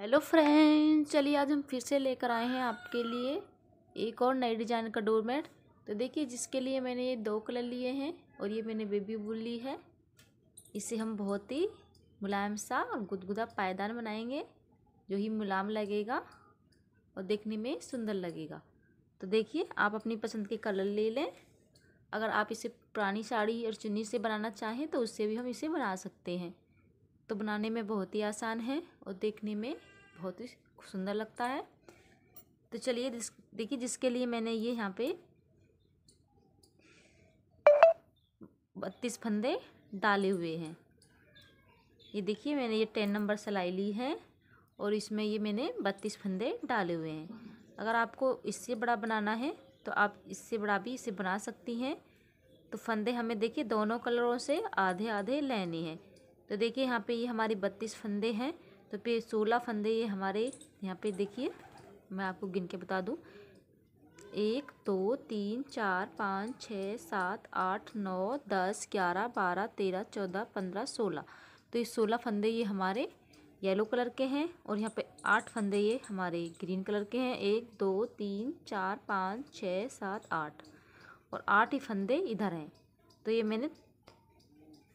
hello friend चलिए आज हम फिर से लेकर आए हैं आपके लिए एक और नए डिजाइन का डोरमेट तो देखिए जिसके लिए मैंने ये दो कलर लिए हैं और ये मैंने बेबी बुल ली है इसे हम बहुत ही मुलायम सा गुदगुदा पायदान बनाएंगे जो ही मुलायम लगेगा और देखने में सुंदर लगेगा तो देखिए आप अपनी पसंद के कलर ले लें अगर आप इसे पुरानी साड़ी और चुन्नी से बनाना चाहें तो उससे भी हम इसे बना सकते हैं तो बनाने में बहुत ही आसान है और देखने में बहुत ही सुंदर लगता है तो चलिए देखिए जिसके लिए मैंने ये यहाँ पे बत्तीस फंदे डाले हुए हैं ये देखिए मैंने ये टेन नंबर सिलाई ली है और इसमें ये मैंने बत्तीस फंदे डाले हुए हैं अगर आपको इससे बड़ा बनाना है तो आप इससे बड़ा भी इसे बना सकती हैं तो फंदे हमें देखिए दोनों कलरों से आधे आधे लेने हैं तो देखिए यहाँ पे ये हमारे बत्तीस फंदे हैं तो फिर सोलह फंदे ये हमारे यहाँ पे देखिए मैं आपको गिन के बता दूँ एक दो तीन चार पाँच छः सात आठ नौ दस ग्यारह बारह तेरह चौदह पंद्रह सोलह तो ये सोलह फंदे ये हमारे येलो कलर के हैं और यहाँ पे आठ फंदे ये हमारे ग्रीन कलर के हैं एक दो तीन चार पाँच छः सात आठ और आठ ही फंदे इधर हैं तो ये मैंने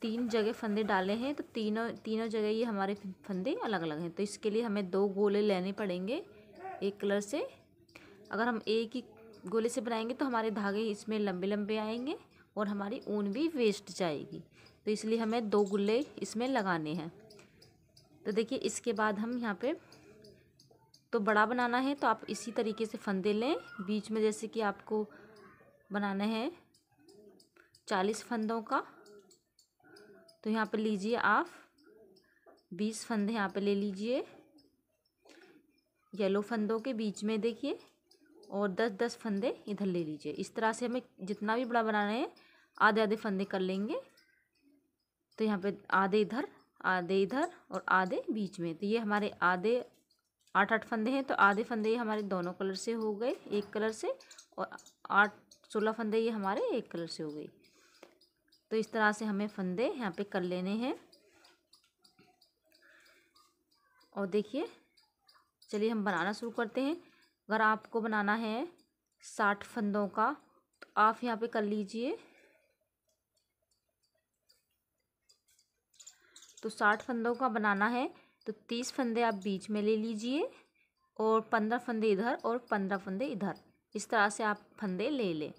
तीन जगह फंदे डाले हैं तो तीनों तीनों जगह ये हमारे फंदे अलग अलग हैं तो इसके लिए हमें दो गोले लेने पड़ेंगे एक कलर से अगर हम एक ही गोले से बनाएंगे तो हमारे धागे इसमें लंबे लंबे आएंगे और हमारी ऊन भी वेस्ट जाएगी तो इसलिए हमें दो गुल्ले इसमें लगाने हैं तो देखिए इसके बाद हम यहाँ पे तो बड़ा बनाना है तो आप इसी तरीके से फंदे लें बीच में जैसे कि आपको बनाना है चालीस फंदों का तो यहाँ पर लीजिए आप बीस फंदे यहाँ पे ले लीजिए येलो फंदों के बीच में देखिए और दस दस फंदे इधर ले लीजिए इस तरह से हमें जितना भी बड़ा बनाना है आधे आधे फंदे कर लेंगे तो यहाँ पे आधे इधर आधे इधर और आधे बीच में तो ये हमारे आधे आठ आठ फंदे हैं तो आधे फंदे ये हमारे दोनों कलर से हो गए एक कलर से और आठ सोलह फंदे ये हमारे एक कलर से हो गई तो इस तरह से हमें फंदे यहाँ पे कर लेने हैं और देखिए चलिए हम बनाना शुरू करते हैं अगर आपको बनाना है साठ फंदों का तो आप यहाँ पे कर लीजिए तो साठ फंदों का बनाना है तो तीस फंदे आप बीच में ले लीजिए और पंद्रह फंदे इधर और पंद्रह फंदे इधर इस तरह से आप फंदे ले लें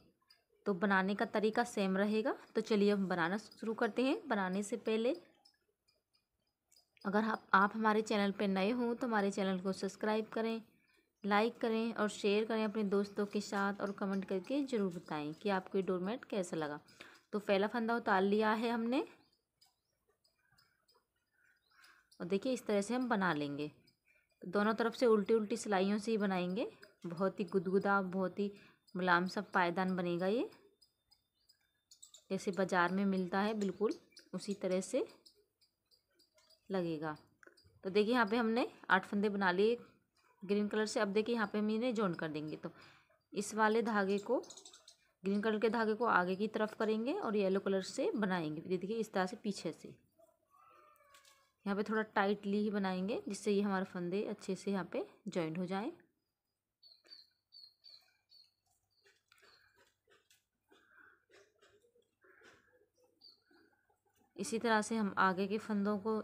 तो बनाने का तरीका सेम रहेगा तो चलिए हम बनाना शुरू करते हैं बनाने से पहले अगर आप आप हमारे चैनल पर नए हों तो हमारे चैनल को सब्सक्राइब करें लाइक करें और शेयर करें अपने दोस्तों के साथ और कमेंट करके ज़रूर बताएं कि आपको ये डोरमेट कैसा लगा तो पहला फंदा उतार लिया है हमने और देखिए इस तरह से हम बना लेंगे दोनों तरफ से उल्टी उल्टी सिलाइयों से ही बनाएंगे बहुत ही गुदगुदा बहुत ही मुलायम सा पायदान बनेगा ये जैसे बाज़ार में मिलता है बिल्कुल उसी तरह से लगेगा तो देखिए यहाँ पे हमने आठ फंदे बना लिए ग्रीन कलर से अब देखिए यहाँ पे हम इन्हें जॉइन कर देंगे तो इस वाले धागे को ग्रीन कलर के धागे को आगे की तरफ करेंगे और येलो कलर से बनाएंगे देखिए इस तरह से पीछे से यहाँ पे थोड़ा टाइटली ही बनाएंगे जिससे ये हमारे फंदे अच्छे से यहाँ पे जॉइन हो जाएं इसी तरह से हम आगे के फंदों को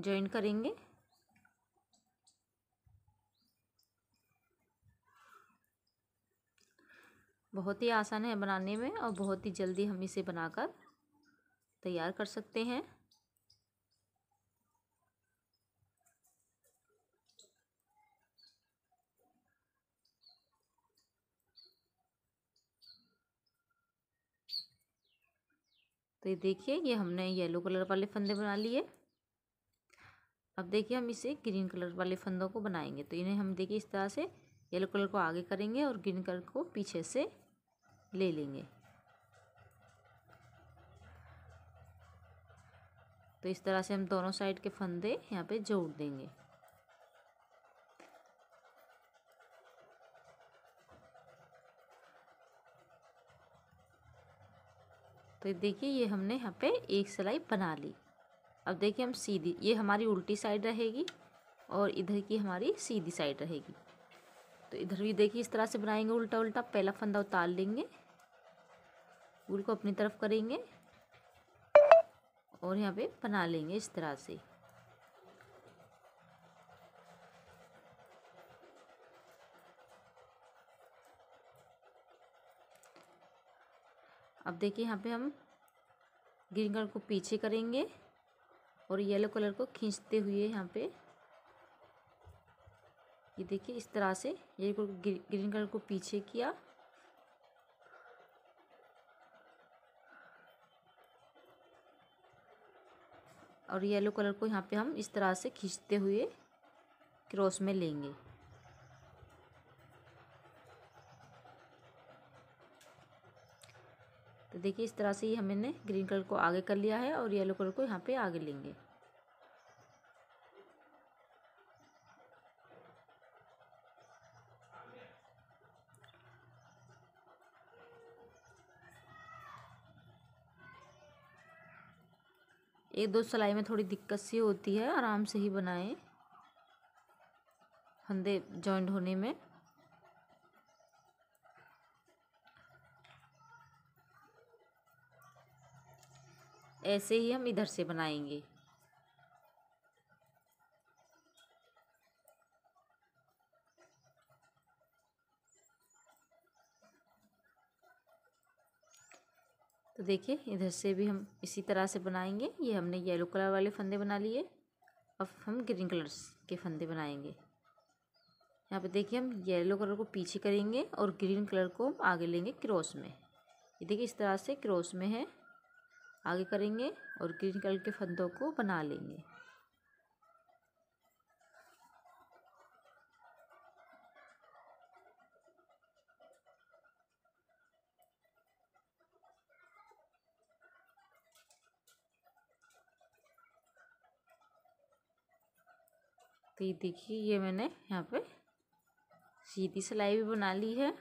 ज्वाइन करेंगे बहुत ही आसान है बनाने में और बहुत ही जल्दी हम इसे बनाकर तैयार कर सकते हैं तो ये देखिए ये हमने येलो कलर वाले फंदे बना लिए अब देखिए हम इसे ग्रीन कलर वाले फंदों को बनाएंगे तो इन्हें हम देखिए इस तरह से येलो कलर को आगे करेंगे और ग्रीन कलर को पीछे से ले लेंगे तो इस तरह से हम दोनों साइड के फंदे यहाँ पे जोड़ देंगे तो देखिए ये हमने यहाँ पे एक सिलाई बना ली अब देखिए हम सीधी ये हमारी उल्टी साइड रहेगी और इधर की हमारी सीधी साइड रहेगी तो इधर भी देखिए इस तरह से बनाएंगे उल्टा उल्टा पहला फंदा उतार लेंगे उल को अपनी तरफ करेंगे और यहाँ पे बना लेंगे इस तरह से अब देखिए यहाँ पे हम ग्रीन कलर को पीछे करेंगे और येलो कलर को खींचते हुए यहाँ पे ये देखिए इस तरह से ये ग्रीन कलर को पीछे किया और येलो कलर को यहाँ पे हम इस तरह से खींचते हुए क्रॉस में लेंगे तो देखिए इस तरह से ही हमने ग्रीन कलर को आगे कर लिया है और येलो कलर को यहाँ पे आगे लेंगे एक दो सिलाई में थोड़ी दिक्कत सी होती है आराम से ही बनाएं फंदे जॉइंट होने में ऐसे ही हम इधर से बनाएंगे तो देखिए इधर से भी हम इसी तरह से बनाएंगे ये हमने येलो कलर वाले फंदे बना लिए अब हम ग्रीन कलर के फंदे बनाएंगे यहाँ पे देखिए हम येलो कलर को पीछे करेंगे और ग्रीन कलर को हम आगे लेंगे क्रॉस में ये देखिए इस तरह से क्रॉस में है आगे करेंगे और ग्रीन कलर के फंदों को बना लेंगे तो ये देखिए ये मैंने यहाँ पे सीधी सिलाई भी बना ली है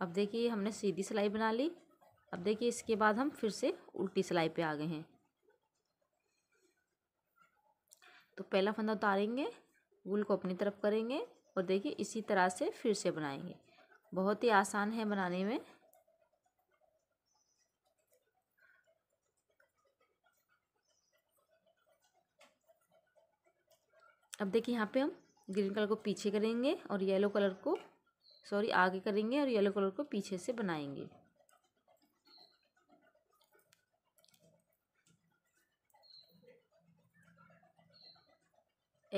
अब देखिए हमने सीधी सिलाई बना ली अब देखिए इसके बाद हम फिर से उल्टी सिलाई पे आ गए हैं तो पहला फंदा उतारेंगे गुल को अपनी तरफ करेंगे और देखिए इसी तरह से फिर से बनाएंगे बहुत ही आसान है बनाने में अब देखिए यहाँ पे हम ग्रीन कलर को पीछे करेंगे और येलो कलर को सॉरी आगे करेंगे और येलो कलर को पीछे से बनाएंगे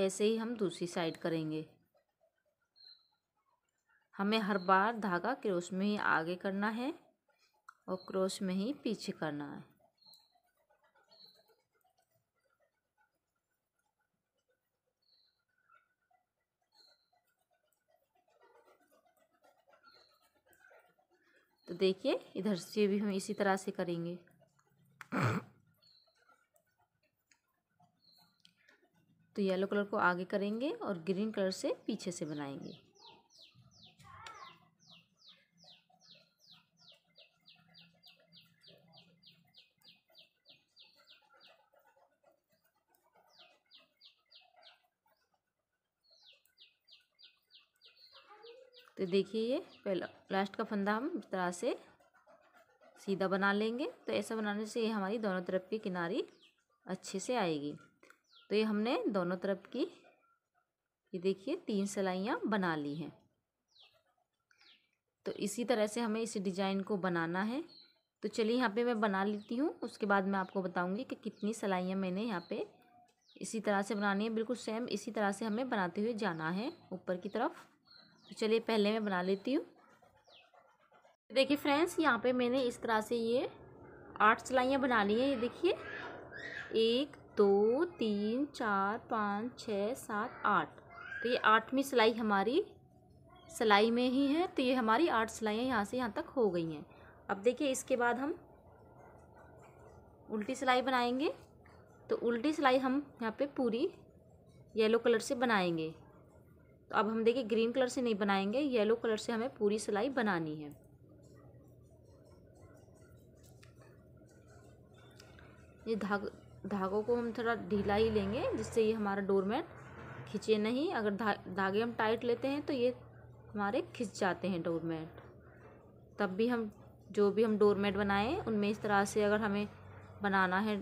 ऐसे ही हम दूसरी साइड करेंगे हमें हर बार धागा क्रॉस में ही आगे करना है और क्रॉस में ही पीछे करना है तो देखिए इधर से भी हम इसी तरह से करेंगे तो येलो कलर को आगे करेंगे और ग्रीन कलर से पीछे से बनाएंगे तो देखिए ये पहला लास्ट का फंदा हम इस तरह से सीधा बना लेंगे तो ऐसा बनाने से ये हमारी दोनों तरफ की किनारी अच्छे से आएगी तो ये हमने दोनों तरफ की ये देखिए तीन सिलाइयाँ बना ली हैं तो इसी तरह से हमें इस डिज़ाइन को बनाना है तो चलिए यहाँ पे मैं बना लेती हूँ उसके बाद मैं आपको बताऊँगी कि कितनी सिलाइयाँ मैंने यहाँ पे इसी तरह से बनानी है बिल्कुल सेम इसी तरह से हमें बनाते हुए जाना है ऊपर की तरफ तो चलिए पहले मैं बना लेती हूँ देखिए फ्रेंड्स यहाँ पे मैंने इस तरह से ये आठ सिलाइयाँ बना ली हैं ये देखिए एक दो तीन चार पाँच छः सात आठ तो ये आठवीं सिलाई हमारी सिलाई में ही है तो ये हमारी आठ सिलाइयाँ यहाँ से यहाँ तक हो गई हैं अब देखिए इसके बाद हम उल्टी सिलाई बनाएंगे तो उल्टी सिलाई हम यहाँ पे पूरी येलो कलर से बनाएंगे तो अब हम देखिए ग्रीन कलर से नहीं बनाएंगे येलो कलर से हमें पूरी सिलाई बनानी है ये धाग धागों को हम थोड़ा ढीला ही लेंगे जिससे ये हमारा डोरमेट खींचे नहीं अगर धा, धागे हम टाइट लेते हैं तो ये हमारे खिंच जाते हैं डोरमेट तब भी हम जो भी हम डोरमेट बनाएं उनमें इस तरह से अगर हमें बनाना है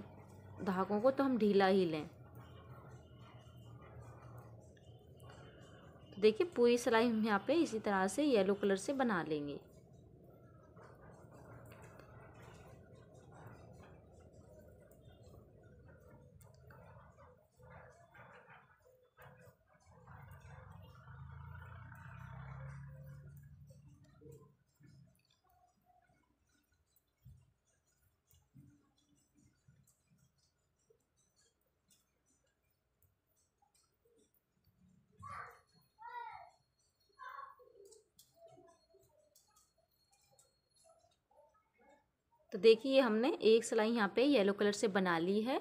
धागों को तो हम ढीला ही लें देखिए पूरी सिलाई हम यहाँ पे इसी तरह से येलो कलर से बना लेंगे तो देखिए हमने एक सिलाई यहाँ पे येलो कलर से बना ली है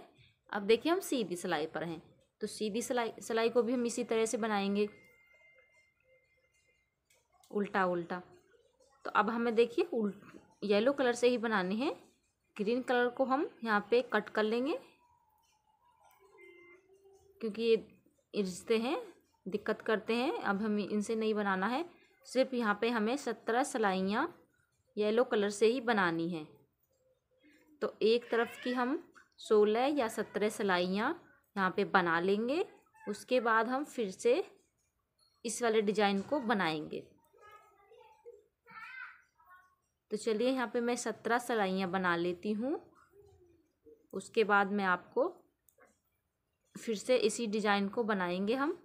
अब देखिए हम सीधी सिलाई पर हैं तो सीधी सिलाई सिलाई को भी हम इसी तरह से बनाएंगे उल्टा उल्टा तो अब हमें देखिए उल्ट येलो कलर से ही बनानी है ग्रीन कलर को हम यहाँ पे कट कर लेंगे क्योंकि ये रिश्ते हैं दिक्कत करते हैं अब हमें इनसे नहीं बनाना है सिर्फ यहाँ पे हमें सत्रह सिलाइयाँ येलो कलर से ही बनानी है तो एक तरफ की हम सोलह या सत्रह सिलाइयाँ यहाँ पे बना लेंगे उसके बाद हम फिर से इस वाले डिजाइन को बनाएंगे तो चलिए यहाँ पे मैं सत्रह सिलाइयाँ बना लेती हूँ उसके बाद मैं आपको फिर से इसी डिजाइन को बनाएंगे हम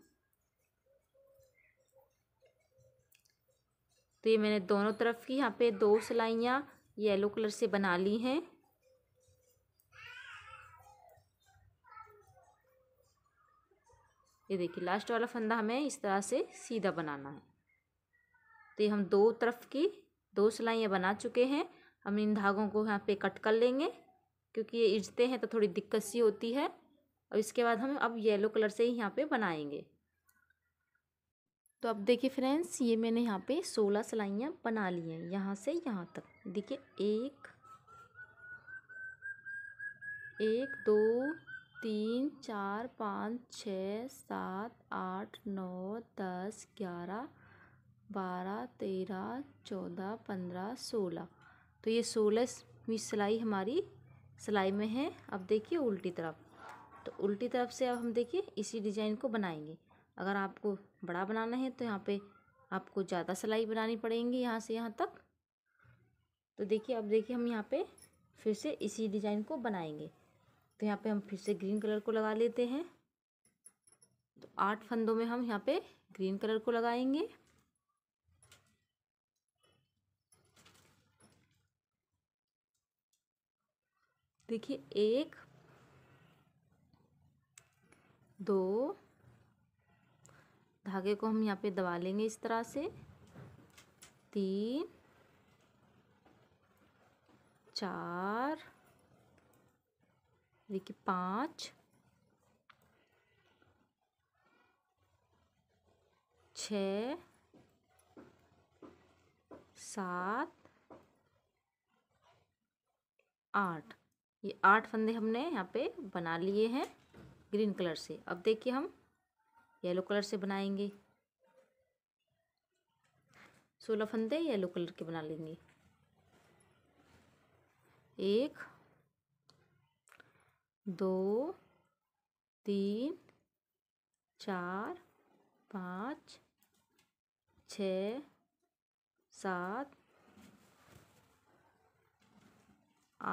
तो ये मैंने दोनों तरफ की यहाँ पे दो सिलाइयाँ येलो कलर से बना ली हैं ये देखिए लास्ट वाला फंदा हमें इस तरह से सीधा बनाना है तो ये हम दो तरफ की दो सिलाइयाँ बना चुके हैं हम इन धागों को यहाँ पे कट कर लेंगे क्योंकि ये इजते हैं तो थोड़ी दिक्कत सी होती है और इसके बाद हम अब येलो कलर से ही यहाँ पे बनाएंगे तो अब देखिए फ्रेंड्स ये मैंने यहाँ पे सोलह सिलाइयाँ बना ली हैं यहाँ से यहाँ तक देखिए एक एक दो तीन चार पाँच छः सात आठ नौ दस ग्यारह बारह तेरह चौदह पंद्रह सोलह तो ये सोलहवीं सिलाई हमारी सिलाई में है अब देखिए उल्टी तरफ तो उल्टी तरफ से अब हम देखिए इसी डिज़ाइन को बनाएंगे अगर आपको बड़ा बनाना है तो यहाँ पे आपको ज़्यादा सिलाई बनानी पड़ेंगी यहाँ से यहाँ तक तो देखिए अब देखिए हम यहाँ पे फिर से इसी डिज़ाइन को बनाएंगे तो यहाँ पे हम फिर से ग्रीन कलर को लगा लेते हैं तो आठ फंदों में हम यहाँ पे ग्रीन कलर को लगाएंगे देखिए एक दो धागे को हम यहाँ पे दबा लेंगे इस तरह से तीन चार देखिए पाँच छ सात आठ ये आठ फंदे हमने यहाँ पे बना लिए हैं ग्रीन कलर से अब देखिए हम येलो कलर से बनाएंगे सोलह फंदे येलो कलर के बना लेंगे एक दो तीन चार पाँच छ सात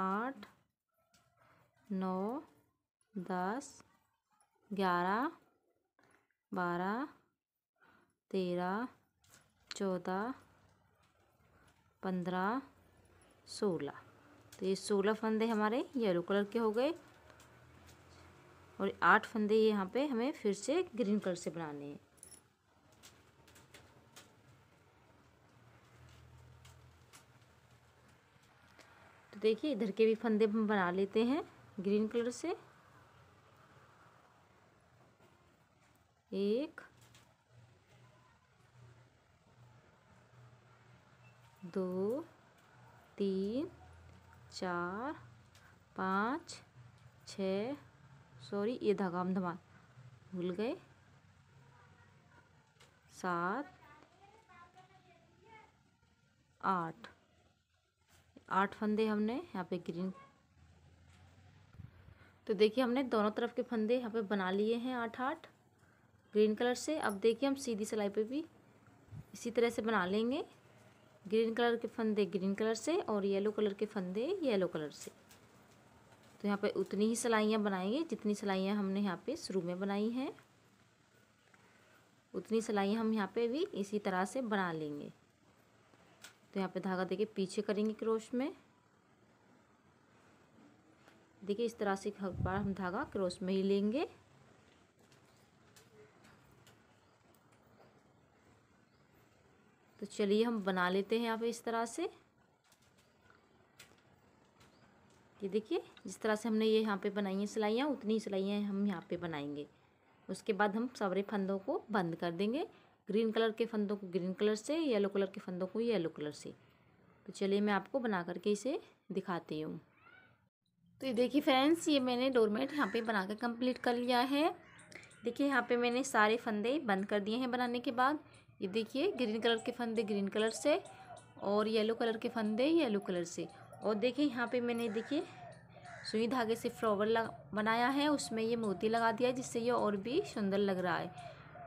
आठ नौ दस ग्यारह बारह तेरह चौदह पंद्रह सोलह तो ये सोलह फंदे हमारे येलो कलर के हो गए और आठ फंदे यहाँ पे हमें फिर से ग्रीन कलर से बनाने हैं तो देखिए इधर के भी फंदे हम बना लेते हैं ग्रीन कलर से एक दो तीन चार पाँच छः सॉरी ये धागा हम धमा भूल गए सात आठ आठ फंदे हमने यहाँ पे ग्रीन तो देखिए हमने दोनों तरफ के फंदे यहाँ पे बना लिए हैं आठ आठ ग्रीन कलर से अब देखिए हम सीधी सिलाई पे भी इसी तरह से बना लेंगे ग्रीन कलर के फंदे ग्रीन कलर से और येलो कलर के फंदे येलो कलर से तो यहाँ पे उतनी ही सिलाइयाँ बनाएंगे जितनी सिलाइयाँ हमने यहाँ पे शुरू में बनाई हैं उतनी सिलाइयाँ हम यहाँ पे भी इसी तरह से बना लेंगे तो यहाँ पे धागा देखिए पीछे करेंगे क्रोश में देखिए इस तरह से हर बार हम धागा क्रोश में ही लेंगे तो चलिए हम बना लेते हैं यहाँ पे इस तरह से ये देखिए जिस तरह से हमने ये यहाँ पे बनाई हैं सिलाइयाँ उतनी सिलाइयाँ हम यहाँ पे बनाएंगे उसके बाद हम सवरे फंदों को बंद कर देंगे ग्रीन कलर के फंदों को ग्रीन कलर से येलो कलर के फंदों को येलो कलर से तो चलिए मैं आपको बना करके इसे दिखाती हूँ तो ये देखिए फ्रेंड्स ये मैंने डोरमेट यहाँ पर बना कर कम्प्लीट कर लिया है देखिए यहाँ पर मैंने सारे फंदे बंद कर दिए हैं बनाने के बाद ये देखिए ग्रीन कलर के फंदे ग्रीन कलर से और येलो कलर के फंदे येलो कलर से और देखिए यहाँ पे मैंने देखिए सुई धागे से फ्लावर लग बनाया है उसमें ये मोती लगा दिया है जिससे ये और भी सुंदर लग रहा है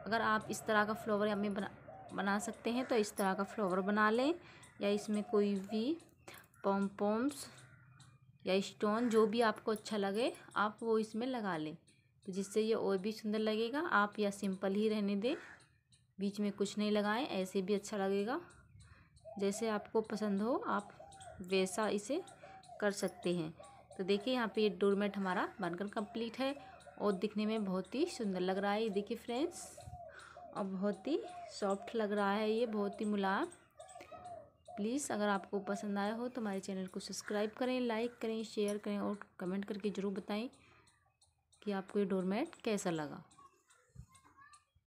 अगर आप इस तरह का फ्लावर हमें बना बना सकते हैं तो इस तरह का फ्लावर बना लें या इसमें कोई भी पॉम पॉम्स या स्टोन जो भी आपको अच्छा लगे आप वो इसमें लगा लें तो जिससे ये और भी सुंदर लगेगा आप या सिंपल ही रहने दें बीच में कुछ नहीं लगाएं ऐसे भी अच्छा लगेगा जैसे आपको पसंद हो आप वैसा इसे कर सकते हैं तो देखिए यहाँ पे ये डोरमेट हमारा बनकर कंप्लीट है और दिखने में बहुत ही सुंदर लग रहा है ये देखिए फ्रेंड्स और बहुत ही सॉफ्ट लग रहा है ये बहुत ही मुलायम प्लीज़ अगर आपको पसंद आया हो तो हमारे चैनल को सब्सक्राइब करें लाइक करें शेयर करें और कमेंट करके ज़रूर बताएं कि आपको ये डोरमेट कैसा लगा